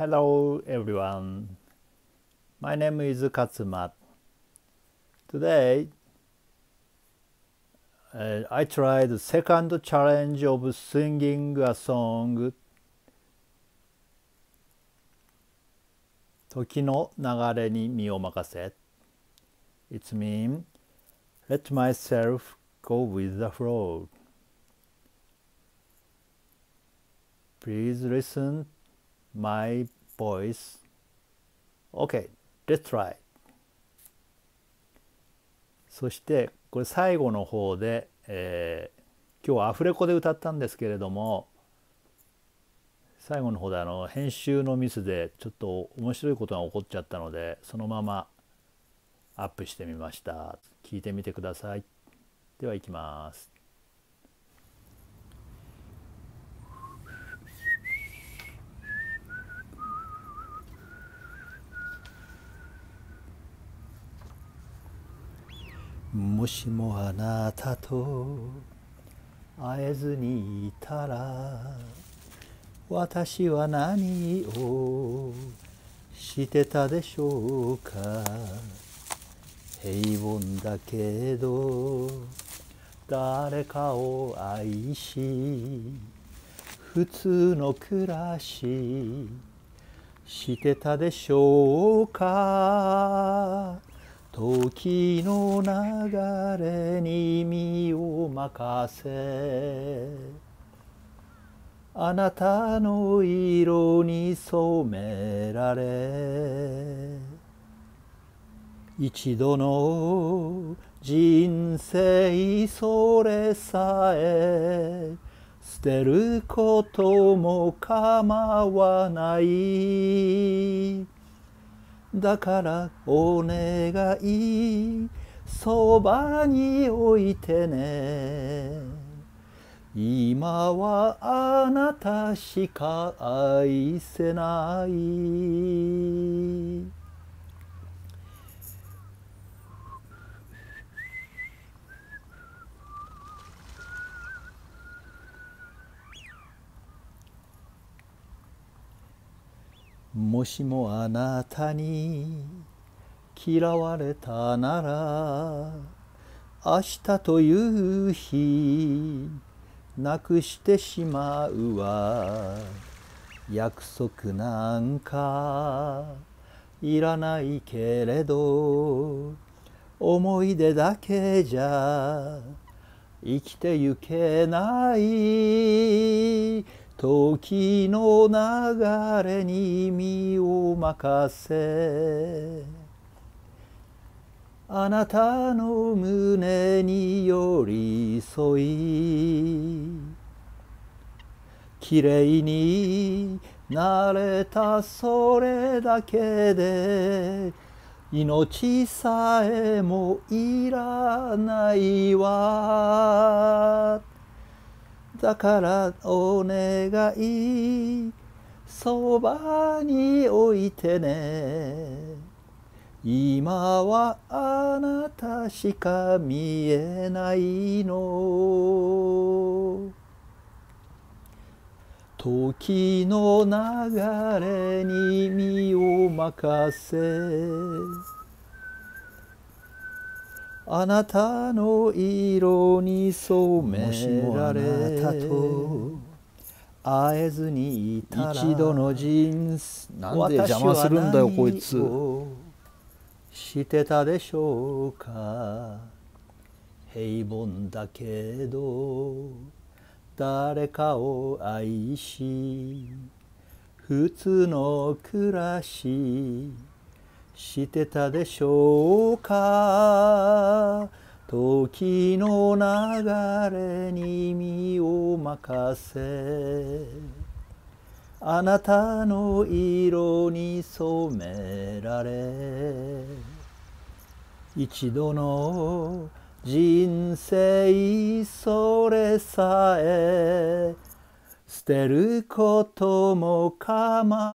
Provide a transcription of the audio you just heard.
Hello everyone. My name is Katsuma. Today uh, I tried the second challenge of singing a song 時の流れに身を任せ It's mean let myself go with the flow. Please listen my boys. Okay, let's try. そしてこれ最後の方で、えー、今日はアフレコで歌ったんですけれども最後の方であの編集のミスでちょっと面白いことが起こっちゃったのでそのままアップしてみました。聞いてみてください。ではいきます。もしもあなたと会えずにいたら私は何をしてたでしょうか平凡だけど誰かを愛し普通の暮らししてたでしょうか時の流れに身を任せあなたの色に染められ一度の人生それさえ捨てることも構わないだからお願いそばに置いてね今はあなたしか愛せないもしもあなたに嫌われたなら明日という日なくしてしまうわ約束なんかいらないけれど思い出だけじゃ生きてゆけない時の流れに身を任せあなたの胸に寄り添いきれいになれたそれだけで命さえもいらないわだからお願いそばに置いてね今はあなたしか見えないの時の流れに身を任せあなたの色に染められたと会えずにいた一度の人生なんで邪魔するんだよこいつしてたでしょうか平凡だけど誰かを愛し普通の暮らししてたでしょうか時の流れに身を任せあなたの色に染められ一度の人生それさえ捨てることも構